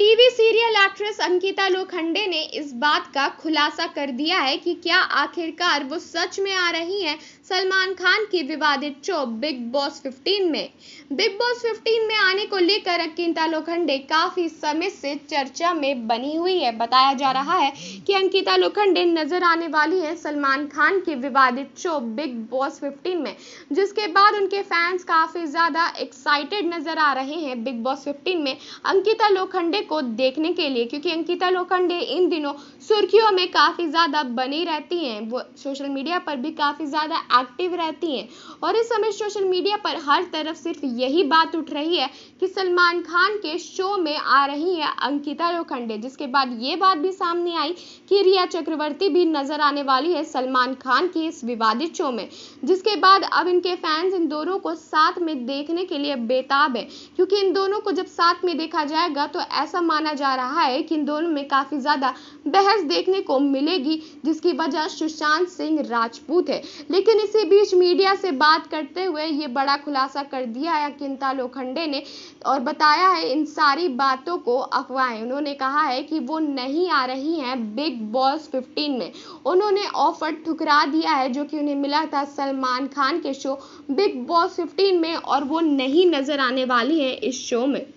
TV serial actress Ankita Lokhande ने इस बात का खुलासा कर दिया है कि क्या आखिरकार वो सच में आ रही हैं सलमान खान की विवादित शो बिग बॉस 15 में बिग बॉस 15 में आने को लेकर अंकिता लोखंडे काफी समय से चर्चा में बनी हुई है बताया जा रहा है कि अंकिता लोखंडे नजर आने वाली है सलमान खान की विवादित शो बिग बॉस फिफ्टीन में जिसके बाद उनके फैंस काफी ज्यादा एक्साइटेड नजर आ रहे हैं बिग बॉस फिफ्टीन में अंकिता लोखंडे को देखने के लिए क्योंकि अंकिता लोखंडे इन दिनों सुर्खियों में काफ़ी ज़्यादा बनी रहती हैं वो सोशल मीडिया पर भी काफ़ी ज़्यादा एक्टिव रहती हैं और इस समय सोशल मीडिया पर हर तरफ सिर्फ यही बात उठ रही है कि सलमान खान के शो में आ रही है अंकिता लोखंडे जिसके बाद ये बात भी सामने आई कि रिया चक्रवर्ती भी नजर आने वाली है सलमान खान की इस विवादित शो में जिसके बाद अब इनके फैंस इन दोनों को साथ में देखने के लिए बेताब है क्योंकि इन दोनों को जब साथ में देखा जाएगा तो ऐसा माना जा रहा है कि इन दोनों में काफ़ी ज़्यादा बहस देखने को मिलेगी जिसकी वजह सुशांत सिंह राजपूत है लेकिन इसी बीच मीडिया से बात बात करते हुए ये बड़ा खुलासा कर दिया है अकिंता लोखंडे ने और बताया है इन सारी बातों को अफवाहें उन्होंने कहा है कि वो नहीं आ रही हैं बिग बॉस 15 में उन्होंने ऑफर ठुकरा दिया है जो कि उन्हें मिला था सलमान खान के शो बिग बॉस 15 में और वो नहीं नज़र आने वाली हैं इस शो में